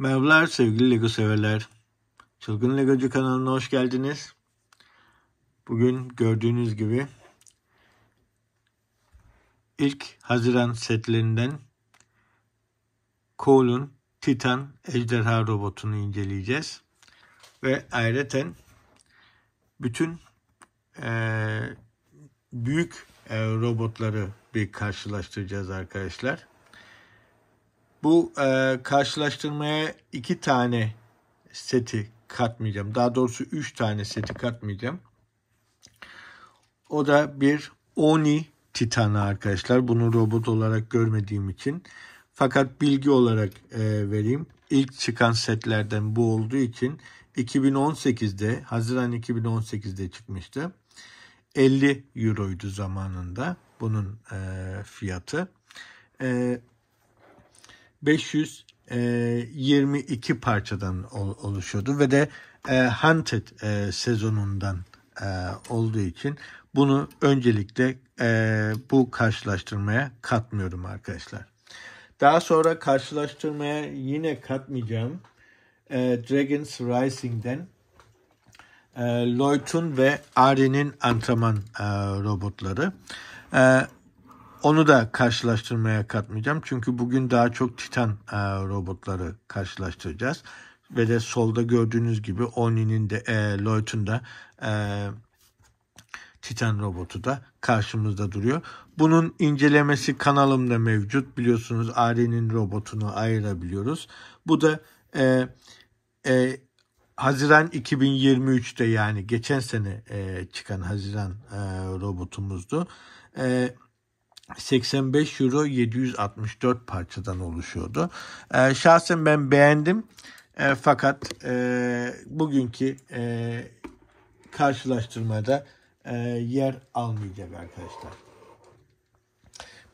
Merhabalar sevgili Lego severler. Çılgın Legocu kanalına hoş geldiniz. Bugün gördüğünüz gibi ilk Haziran setlerinden Cole'un Titan ejderha robotunu inceleyeceğiz. Ve ayrıca bütün e, büyük e, robotları bir karşılaştıracağız arkadaşlar. Bu e, karşılaştırmaya iki tane seti katmayacağım. Daha doğrusu üç tane seti katmayacağım. O da bir Oni Titan'ı arkadaşlar. Bunu robot olarak görmediğim için. Fakat bilgi olarak e, vereyim. İlk çıkan setlerden bu olduğu için 2018'de, Haziran 2018'de çıkmıştı. 50 euroydu zamanında bunun e, fiyatı. E, 522 e, parçadan oluşuyordu ve de e, Hunted e, sezonundan olduğu için bunu öncelikle bu karşılaştırmaya katmıyorum arkadaşlar. Daha sonra karşılaştırmaya yine katmayacağım. Dragons Rising'den Lloyd'un ve Ari'nin antrenman robotları. Onu da karşılaştırmaya katmayacağım. Çünkü bugün daha çok Titan e, robotları karşılaştıracağız. Ve de solda gördüğünüz gibi Oni'nin de e, Lloyd'un da e, Titan robotu da karşımızda duruyor. Bunun incelemesi kanalımda mevcut. Biliyorsunuz Ari'nin robotunu ayırabiliyoruz. Bu da e, e, Haziran 2023'te yani geçen sene e, çıkan Haziran e, robotumuzdu. E, 85 euro 764 parçadan oluşuyordu. E, şahsen ben beğendim. E, fakat e, bugünkü e, karşılaştırmada e, yer almayacak arkadaşlar.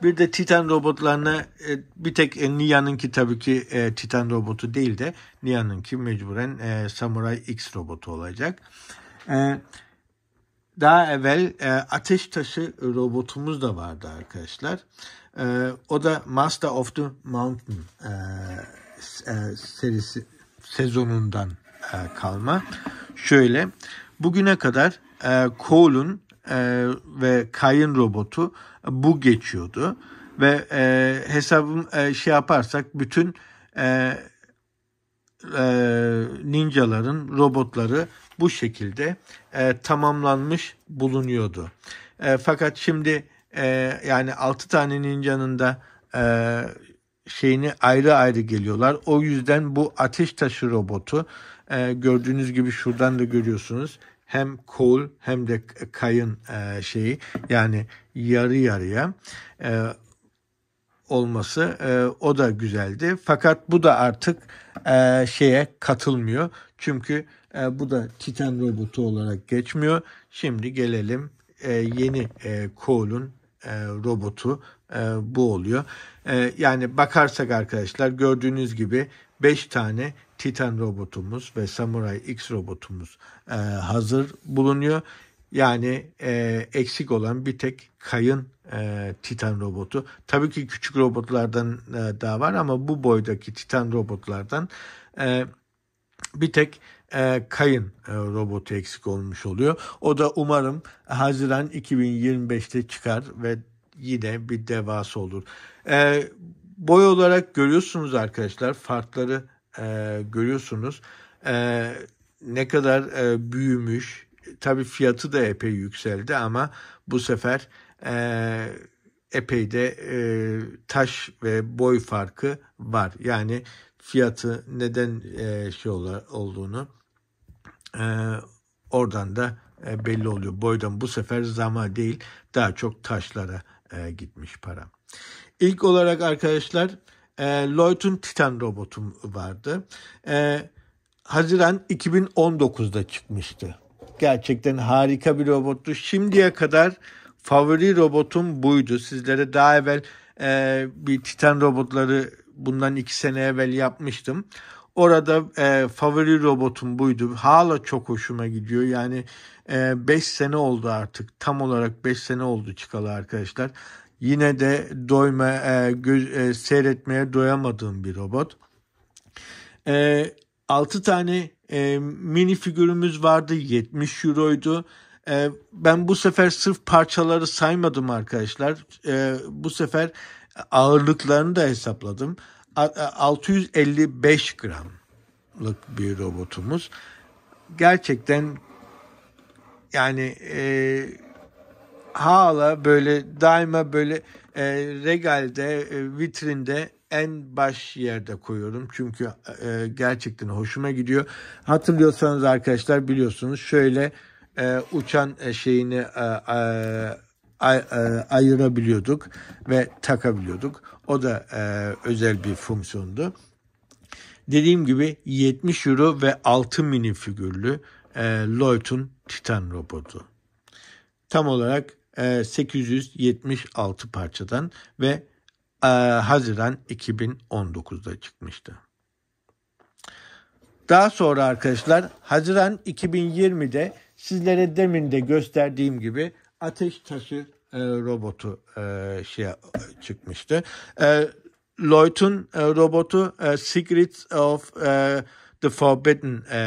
Bir de Titan robotlarına e, bir tek e, Nia'nınki tabii ki e, Titan robotu değil de Nia'nınki mecburen e, Samurai X robotu olacak. Evet daha evvel e, ateş taşı robotumuz da vardı arkadaşlar. E, o da Master of the Mountain e, e, serisi sezonundan e, kalma. Şöyle bugüne kadar e, Cole'un e, ve Kay'ın robotu bu geçiyordu ve e, hesabım e, şey yaparsak bütün e, e, ninjaların robotları bu şekilde e, tamamlanmış bulunuyordu. E, fakat şimdi e, yani 6 tane ninjanın da e, şeyini ayrı ayrı geliyorlar. O yüzden bu ateş taşı robotu e, gördüğünüz gibi şuradan da görüyorsunuz hem kol hem de kayın e, şeyi yani yarı yarıya e, olması e, o da güzeldi. Fakat bu da artık e, şeye katılmıyor. Çünkü e, bu da Titan robotu olarak geçmiyor. Şimdi gelelim e, yeni e, Cole'un e, robotu e, bu oluyor. E, yani bakarsak arkadaşlar gördüğünüz gibi 5 tane Titan robotumuz ve Samurai X robotumuz e, hazır bulunuyor. Yani e, eksik olan bir tek kayın e, Titan robotu. Tabii ki küçük robotlardan e, daha var ama bu boydaki Titan robotlardan e, bir tek e, kayın e, robotu eksik olmuş oluyor. O da umarım Haziran 2025'te çıkar ve yine bir devası olur. E, boy olarak görüyorsunuz arkadaşlar farkları e, görüyorsunuz. E, ne kadar e, büyümüş. Tabii fiyatı da epey yükseldi ama bu sefer e, epey de e, taş ve boy farkı var. Yani fiyatı neden e, şey ola, olduğunu ee, oradan da e, belli oluyor. Boydan bu sefer zama değil daha çok taşlara e, gitmiş para. İlk olarak arkadaşlar e, Lloyd'un Titan robotum vardı. E, Haziran 2019'da çıkmıştı. Gerçekten harika bir robottu. Şimdiye kadar favori robotum buydu. Sizlere daha evvel bir Titan robotları bundan iki sene evvel yapmıştım. Orada e, favori robotum buydu. Hala çok hoşuma gidiyor. Yani 5 e, sene oldu artık. Tam olarak 5 sene oldu çıkalı arkadaşlar. Yine de doyma e, göz, e, seyretmeye doyamadığım bir robot. E, tane e, mini figürümüz vardı. 70 euroydu. E, ben bu sefer sırf parçaları saymadım arkadaşlar. E, bu sefer ağırlıklarını da hesapladım. 655 e, gramlık bir robotumuz. Gerçekten yani e, hala böyle daima böyle e, regalde, e, vitrinde en baş yerde koyuyorum. Çünkü e, gerçekten hoşuma gidiyor. Hatırlıyorsanız arkadaşlar biliyorsunuz şöyle e, uçan e, şeyini e, e, e, ayırabiliyorduk ve takabiliyorduk. O da e, özel bir fonksiyondu. Dediğim gibi 70 euro ve 6 mini figürlü e, Lloyd'un Titan robotu. Tam olarak e, 876 parçadan ve e, Haziran 2019'da çıkmıştı. Daha sonra arkadaşlar Haziran 2020'de sizlere demin de gösterdiğim gibi ateş taşı e, robotu e, şey çıkmıştı. E, Lloyd'un e, robotu e, Secrets of e, The Forbidden e,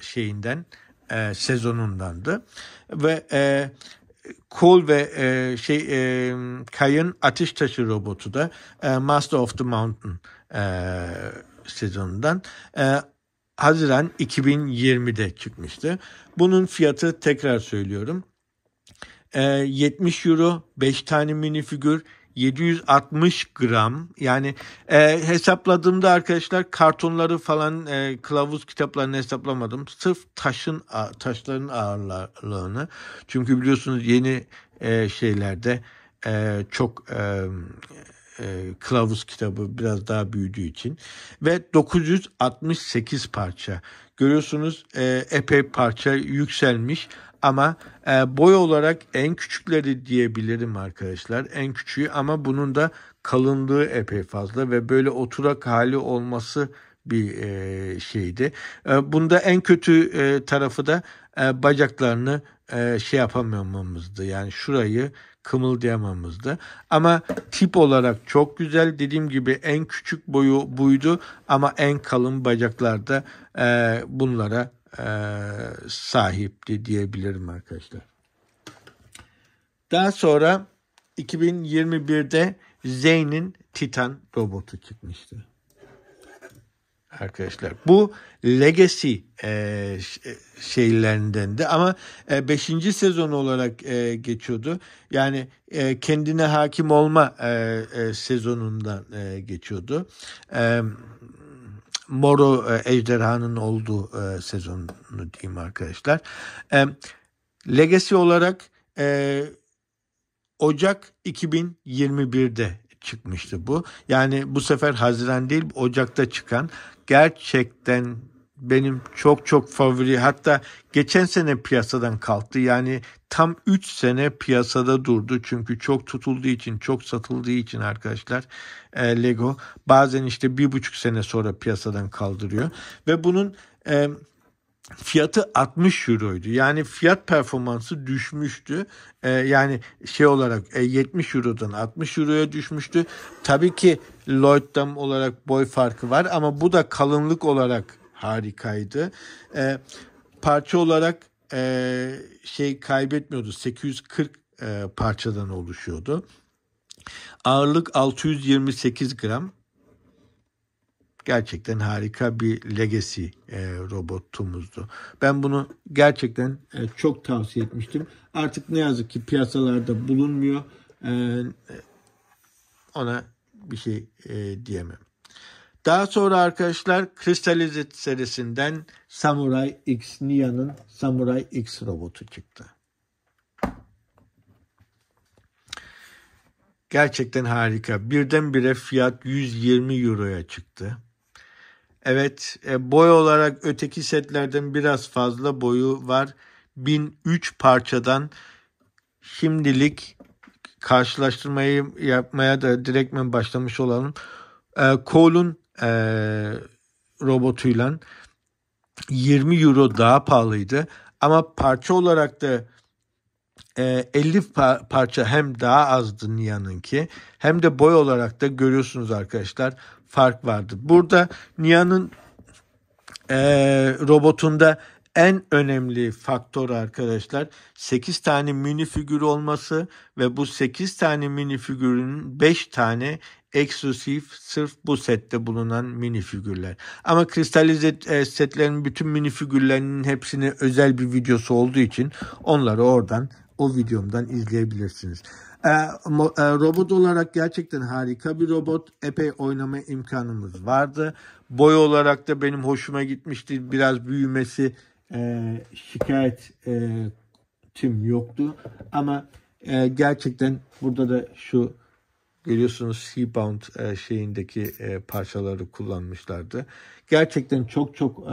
şeyinden e, sezonundandı ve e, Cole ve e, şey e, Kay'ın ateş taşı robotu da e, Master of the Mountain e, sezonundan e, Haziran 2020'de çıkmıştı. Bunun fiyatı tekrar söylüyorum 70 ee, euro 5 tane minifigür 760 gram yani e, hesapladığımda arkadaşlar kartonları falan e, kılavuz kitaplarını hesaplamadım sırf taşın taşların ağırlığını çünkü biliyorsunuz yeni e, şeylerde e, çok e, e, kılavuz kitabı biraz daha büyüdüğü için ve 968 parça görüyorsunuz e, epey parça yükselmiş ama e, boy olarak en küçükleri diyebilirim arkadaşlar. En küçüğü ama bunun da kalınlığı epey fazla ve böyle oturak hali olması bir e, şeydi. E, bunda en kötü e, tarafı da e, bacaklarını e, şey yapamamamızdı. Yani şurayı kımıldayamamızdı. Ama tip olarak çok güzel. Dediğim gibi en küçük boyu buydu ama en kalın bacaklarda e, bunlara e, sahipti diyebilirim arkadaşlar. Daha sonra 2021'de Zane'in Titan robotu çıkmıştı. Arkadaşlar bu Legacy e, şeylerinden de ama 5. E, sezon olarak e, geçiyordu. Yani e, kendine hakim olma e, e, sezonundan e, geçiyordu. E, Moro e, ejderhanın olduğu e, sezonu diyeyim arkadaşlar. E, legacy olarak e, Ocak 2021'de çıkmıştı bu. Yani bu sefer Haziran değil Ocak'ta çıkan gerçekten benim çok çok favori hatta geçen sene piyasadan kalktı. Yani tam 3 sene piyasada durdu. Çünkü çok tutulduğu için, çok satıldığı için arkadaşlar e, Lego bazen işte bir buçuk sene sonra piyasadan kaldırıyor. Ve bunun e, fiyatı 60 euroydu. Yani fiyat performansı düşmüştü. Ee, yani şey olarak e, 70 eurodan 60 euroya düşmüştü. Tabii ki Lloyd'dan olarak boy farkı var ama bu da kalınlık olarak harikaydı. E, parça olarak e, şey kaybetmiyordu. 840 e, parçadan oluşuyordu. Ağırlık 628 gram. Gerçekten harika bir legacy e, robotumuzdu. Ben bunu gerçekten e, çok tavsiye etmiştim. Artık ne yazık ki piyasalarda bulunmuyor. E, ona bir şey e, diyemem. Daha sonra arkadaşlar Crystallized serisinden Samurai X Nia'nın Samurai X robotu çıktı. Gerçekten harika. Birdenbire fiyat 120 euroya çıktı. Evet e, boy olarak öteki setlerden biraz fazla boyu var. 1003 parçadan şimdilik karşılaştırmayı yapmaya da direktmen başlamış olalım. E, Cole'un e, robotuyla 20 euro daha pahalıydı. Ama parça olarak da e, 50 parça hem daha azdı Nia'nınki hem de boy olarak da görüyorsunuz arkadaşlar fark vardı. Burada Nia'nın e, robotunda en önemli faktör arkadaşlar 8 tane mini figür olması ve bu 8 tane mini figürün 5 tane eksklusif sırf bu sette bulunan mini figürler. Ama kristalize e, setlerin bütün mini figürlerinin hepsini özel bir videosu olduğu için onları oradan o videomdan izleyebilirsiniz. E, e, robot olarak gerçekten harika bir robot. Epey oynama imkanımız vardı. Boy olarak da benim hoşuma gitmişti. Biraz büyümesi şikayet tüm yoktu. Ama gerçekten burada da şu Görüyorsunuz Seabound e, şeyindeki e, parçaları kullanmışlardı. Gerçekten çok çok e,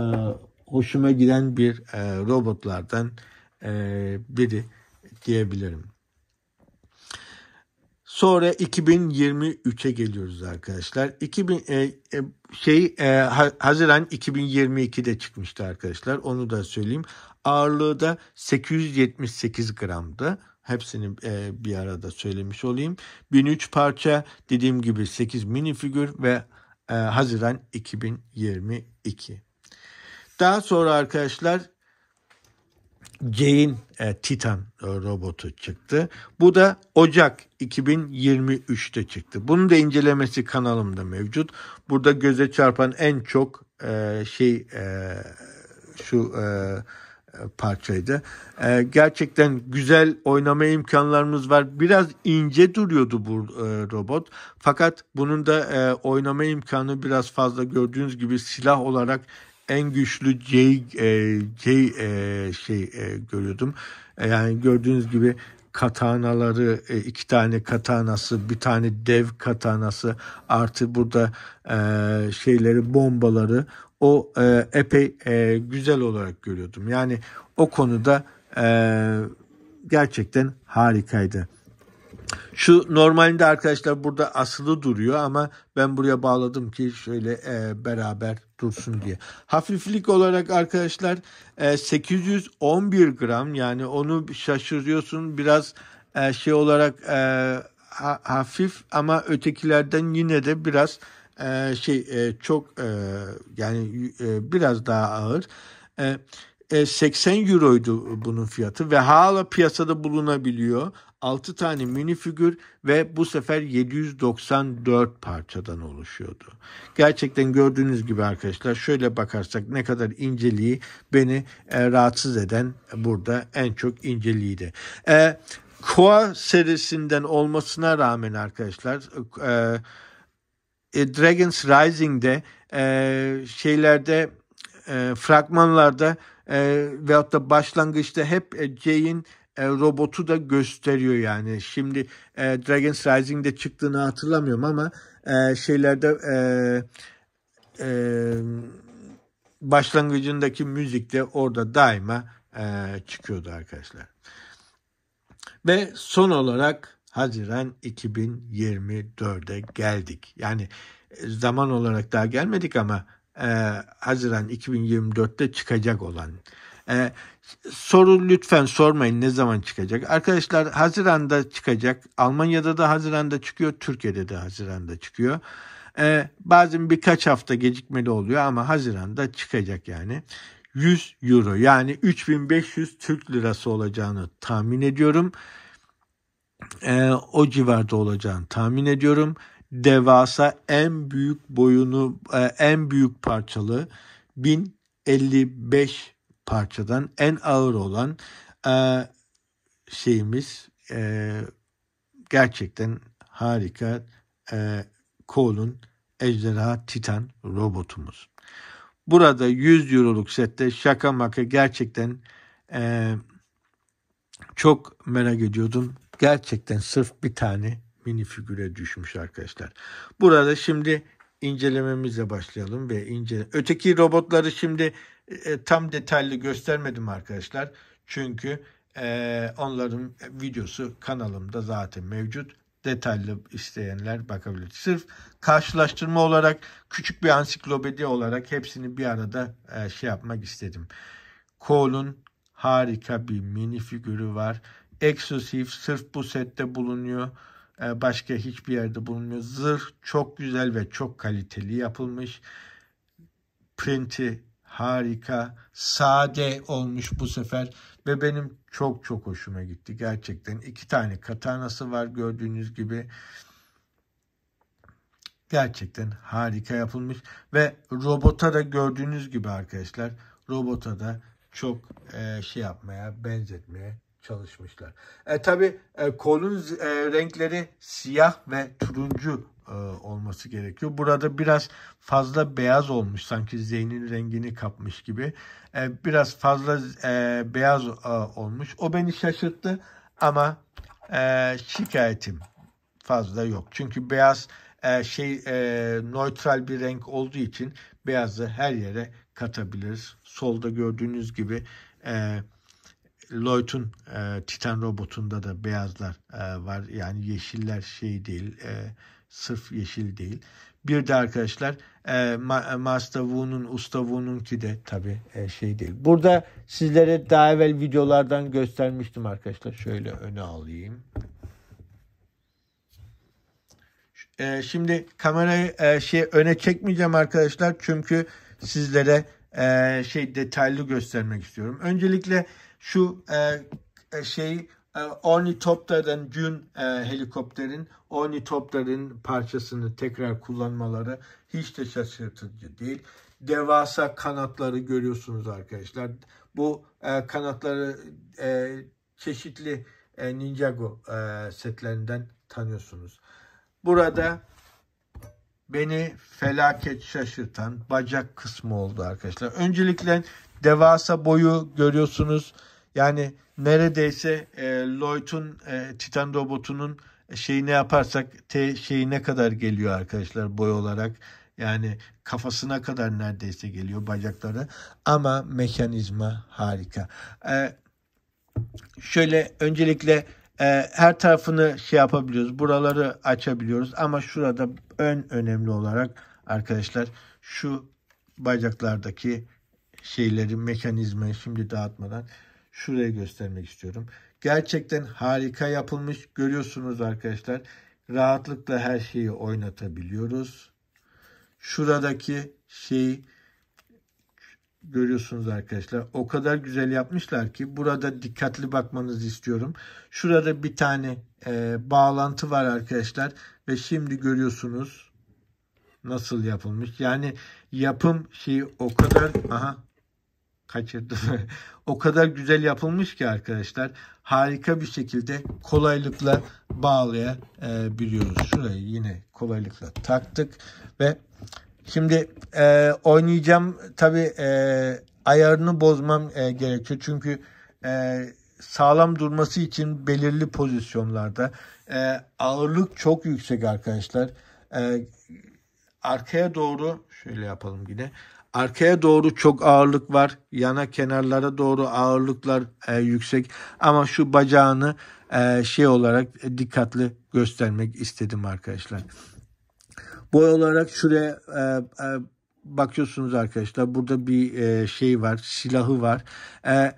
hoşuma giden bir e, robotlardan e, biri diyebilirim. Sonra 2023'e geliyoruz arkadaşlar. 2000 e, e, şey e, Haziran 2022'de çıkmıştı arkadaşlar. Onu da söyleyeyim. Ağırlığı da 878 gramdı. Hepsini e, bir arada söylemiş olayım. 1003 parça dediğim gibi 8 mini figür ve e, Haziran 2022. Daha sonra arkadaşlar Jane e, Titan robotu çıktı. Bu da Ocak 2023'te çıktı. Bunun da incelemesi kanalımda mevcut. Burada göze çarpan en çok e, şey e, şu e, parçaydı. Ee, gerçekten güzel oynama imkanlarımız var. Biraz ince duruyordu bu e, robot. Fakat bunun da e, oynama imkanı biraz fazla gördüğünüz gibi silah olarak en güçlü C, e, C e, şey e, görüyordum. E, yani gördüğünüz gibi katanaları e, iki tane katanası bir tane dev katanası artı burada e, şeyleri bombaları o e, epey e, güzel olarak görüyordum. Yani o konuda e, gerçekten harikaydı. Şu normalinde arkadaşlar burada asılı duruyor ama ben buraya bağladım ki şöyle e, beraber dursun diye. Hafiflik olarak arkadaşlar e, 811 gram yani onu şaşırıyorsun biraz e, şey olarak e, ha, hafif ama ötekilerden yine de biraz e, şey e, çok e, yani e, biraz daha ağır. E, 80 e, euroydu bunun fiyatı ve hala piyasada bulunabiliyor. 6 tane mini figür ve bu sefer 794 parçadan oluşuyordu. Gerçekten gördüğünüz gibi arkadaşlar şöyle bakarsak ne kadar inceliği beni e, rahatsız eden burada en çok inceliğiydi. E, Koa serisinden olmasına rağmen arkadaşlar e, e, Dragons Rising'de e, şeylerde e, fragmanlarda e, veyahut da başlangıçta hep e, Jay'in e, robotu da gösteriyor yani. Şimdi e, Dragons Rising'de çıktığını hatırlamıyorum ama e, şeylerde e, e, başlangıcındaki müzik de orada daima e, çıkıyordu arkadaşlar. Ve son olarak Haziran 2024'e geldik. Yani e, zaman olarak daha gelmedik ama e, Haziran 2024'te çıkacak olan. E, soru lütfen sormayın ne zaman çıkacak. Arkadaşlar Haziran'da çıkacak. Almanya'da da Haziran'da çıkıyor. Türkiye'de de Haziran'da çıkıyor. E, bazen birkaç hafta gecikmeli oluyor ama Haziran'da çıkacak yani. 100 euro yani 3500 Türk lirası olacağını tahmin ediyorum e, o civarda olacağını tahmin ediyorum. Devasa en büyük boyunu e, en büyük parçalı 1055 parçadan en ağır olan e, şeyimiz e, gerçekten harika e, Cole'un Ejderha Titan robotumuz. Burada 100 euroluk sette şaka maka gerçekten e, çok merak ediyordum gerçekten sırf bir tane mini figüre düşmüş arkadaşlar. Burada şimdi incelememize başlayalım ve ince. Öteki robotları şimdi e, tam detaylı göstermedim arkadaşlar. Çünkü e, onların videosu kanalımda zaten mevcut. Detaylı isteyenler bakabilir. Sırf karşılaştırma olarak küçük bir ansiklopedi olarak hepsini bir arada e, şey yapmak istedim. Cole'un harika bir mini figürü var Exclusive sırf bu sette bulunuyor. Ee, başka hiçbir yerde bulunmuyor. Zırh çok güzel ve çok kaliteli yapılmış. Printi harika, sade olmuş bu sefer ve benim çok çok hoşuma gitti gerçekten. iki tane katanası var gördüğünüz gibi. Gerçekten harika yapılmış ve robota da gördüğünüz gibi arkadaşlar robota da çok e, şey yapmaya benzetmeye çalışmışlar. E tabi e, kolun e, renkleri siyah ve turuncu e, olması gerekiyor. Burada biraz fazla beyaz olmuş sanki zeynin rengini kapmış gibi. E, biraz fazla e, beyaz e, olmuş. O beni şaşırttı ama e, şikayetim fazla yok. Çünkü beyaz e, şey e, nötral bir renk olduğu için beyazı her yere katabiliriz. Solda gördüğünüz gibi eee Lloyd'un e, Titan robotunda da beyazlar e, var. Yani yeşiller şey değil, e, sırf yeşil değil. Bir de arkadaşlar e, Master Wu'nun, Usta Wu'nun ki de tabii e, şey değil. Burada sizlere daha evvel videolardan göstermiştim arkadaşlar. Şöyle öne alayım. E, şimdi kamerayı e, şey öne çekmeyeceğim arkadaşlar. Çünkü sizlere e, şey detaylı göstermek istiyorum. Öncelikle şu e, e, şey e, ornitopterden gün e, helikopterin ornitopterin parçasını tekrar kullanmaları hiç de şaşırtıcı değil. Devasa kanatları görüyorsunuz arkadaşlar. Bu e, kanatları e, çeşitli e, Ninjago e, setlerinden tanıyorsunuz. Burada beni felaket şaşırtan bacak kısmı oldu arkadaşlar. Öncelikle devasa boyu görüyorsunuz. Yani neredeyse e, Lloyd'un e, Titan robotunun şeyini yaparsak T şeyi ne kadar geliyor arkadaşlar boy olarak. Yani kafasına kadar neredeyse geliyor bacaklara. Ama mekanizma harika. E, şöyle öncelikle e, her tarafını şey yapabiliyoruz. Buraları açabiliyoruz. Ama şurada ön önemli olarak arkadaşlar şu bacaklardaki şeyleri mekanizmayı şimdi dağıtmadan şuraya göstermek istiyorum. Gerçekten harika yapılmış. Görüyorsunuz arkadaşlar. Rahatlıkla her şeyi oynatabiliyoruz. Şuradaki şeyi görüyorsunuz arkadaşlar. O kadar güzel yapmışlar ki burada dikkatli bakmanızı istiyorum. Şurada bir tane e, bağlantı var arkadaşlar ve şimdi görüyorsunuz nasıl yapılmış. Yani yapım şeyi o kadar aha kaçırdım. o kadar güzel yapılmış ki arkadaşlar. Harika bir şekilde kolaylıkla bağlayabiliyoruz. E, Şurayı yine kolaylıkla taktık ve şimdi e, oynayacağım. Tabi e, ayarını bozmam e, gerekiyor. Çünkü e, sağlam durması için belirli pozisyonlarda e, ağırlık çok yüksek arkadaşlar. E, arkaya doğru şöyle yapalım yine. Arkaya doğru çok ağırlık var. Yana kenarlara doğru ağırlıklar e, yüksek. Ama şu bacağını e, şey olarak e, dikkatli göstermek istedim arkadaşlar. Boy olarak şuraya e, e, bakıyorsunuz arkadaşlar. Burada bir e, şey var. Silahı var. E,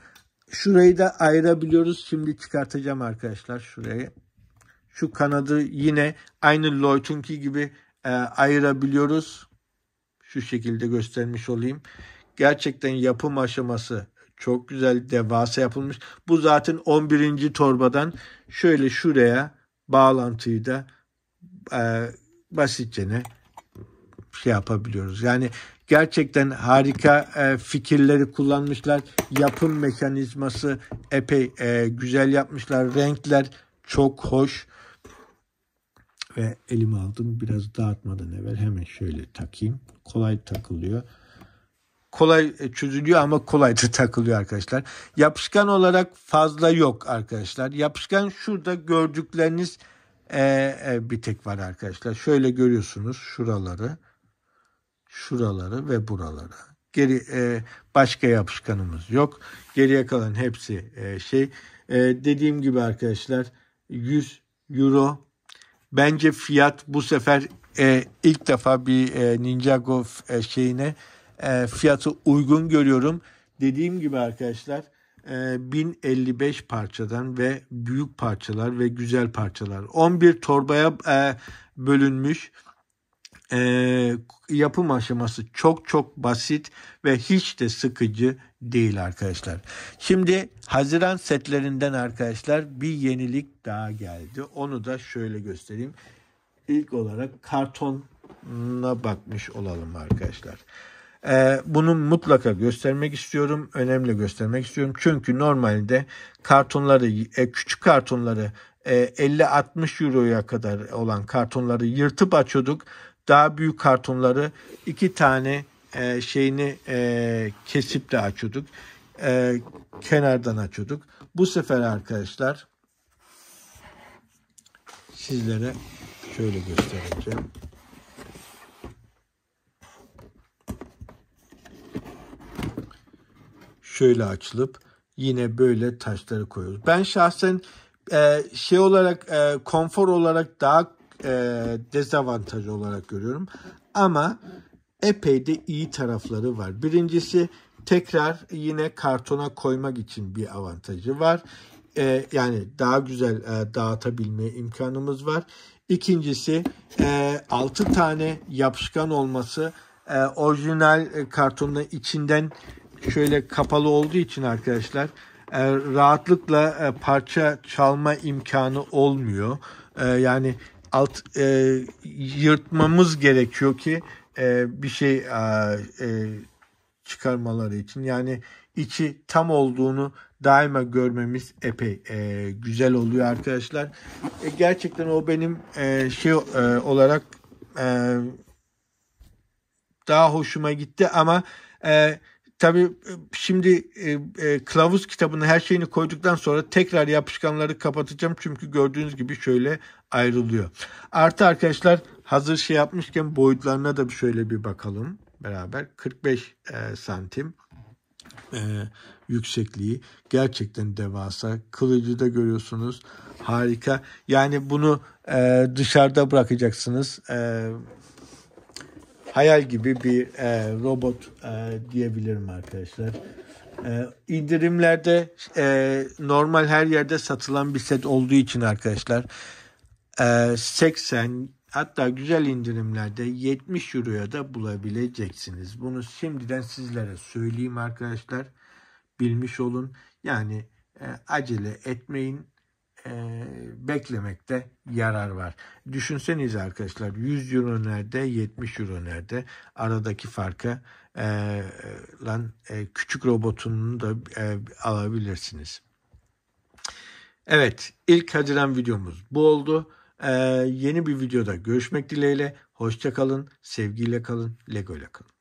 şurayı da ayırabiliyoruz. Şimdi çıkartacağım arkadaşlar şurayı. Şu kanadı yine aynı Lloyd'unki gibi e, ayırabiliyoruz şu şekilde göstermiş olayım. Gerçekten yapım aşaması çok güzel devasa yapılmış. Bu zaten 11. torbadan şöyle şuraya bağlantıyı da e, basitçe ne şey yapabiliyoruz. Yani gerçekten harika e, fikirleri kullanmışlar. Yapım mekanizması epey e, güzel yapmışlar. Renkler çok hoş ve elime aldım. Biraz dağıtmadan evvel hemen şöyle takayım. Kolay takılıyor. Kolay e, çözülüyor ama kolay da takılıyor arkadaşlar. Yapışkan olarak fazla yok arkadaşlar. Yapışkan şurada gördükleriniz e, e, bir tek var arkadaşlar. Şöyle görüyorsunuz şuraları, şuraları ve buraları. Geri e, başka yapışkanımız yok. Geriye kalan hepsi e, şey. E, dediğim gibi arkadaşlar 100 euro Bence fiyat bu sefer e, ilk defa bir e, Ninjago e, şeyine e, fiyatı uygun görüyorum. Dediğim gibi arkadaşlar e, 1055 parçadan ve büyük parçalar ve güzel parçalar. 11 torbaya e, bölünmüş e, yapım aşaması çok çok basit ve hiç de sıkıcı değil arkadaşlar. Şimdi Haziran setlerinden arkadaşlar bir yenilik daha geldi. Onu da şöyle göstereyim. İlk olarak kartona bakmış olalım arkadaşlar. Ee, bunu mutlaka göstermek istiyorum. Önemli göstermek istiyorum. Çünkü normalde kartonları, e, küçük kartonları e, 50-60 euroya kadar olan kartonları yırtıp açıyorduk daha büyük kartonları iki tane e, şeyini e, kesip de açıyorduk. E, kenardan açıyorduk. Bu sefer arkadaşlar sizlere şöyle göstereceğim. Şöyle açılıp yine böyle taşları koyuyoruz. Ben şahsen e, şey olarak e, konfor olarak daha e, dezavantaj olarak görüyorum. Ama epey de iyi tarafları var. Birincisi tekrar yine kartona koymak için bir avantajı var. E, yani daha güzel e, dağıtabilme imkanımız var. İkincisi e, 6 tane yapışkan olması e, orijinal e, kartonun içinden şöyle kapalı olduğu için arkadaşlar e, rahatlıkla e, parça çalma imkanı olmuyor. E, yani alt e, yırtmamız gerekiyor ki e, bir şey e, e, çıkarmaları için. Yani içi tam olduğunu daima görmemiz epey e, güzel oluyor arkadaşlar. E, gerçekten o benim e, şey e, olarak e, daha hoşuma gitti ama e, Tabii e, şimdi e, e, kılavuz kitabını her şeyini koyduktan sonra tekrar yapışkanları kapatacağım. Çünkü gördüğünüz gibi şöyle ayrılıyor. Artı arkadaşlar hazır şey yapmışken boyutlarına da şöyle bir bakalım beraber. 45 e, santim e, yüksekliği gerçekten devasa. Kılıcı da görüyorsunuz harika. Yani bunu e, dışarıda bırakacaksınız. E, hayal gibi bir e, robot e, diyebilirim arkadaşlar. E, indirimlerde e, normal her yerde satılan bir set olduğu için arkadaşlar e, 80 hatta güzel indirimlerde 70 euroya da bulabileceksiniz. Bunu şimdiden sizlere söyleyeyim arkadaşlar. Bilmiş olun. Yani e, acele etmeyin e, beklemekte yarar var. Düşünsenize arkadaşlar 100 euro nerede 70 euro nerede aradaki farkı e, lan e, küçük robotunu da e, alabilirsiniz. Evet ilk Haziran videomuz bu oldu. Ee, yeni bir videoda görüşmek dileğiyle. Hoşça kalın, sevgiyle kalın, Lego ile kalın.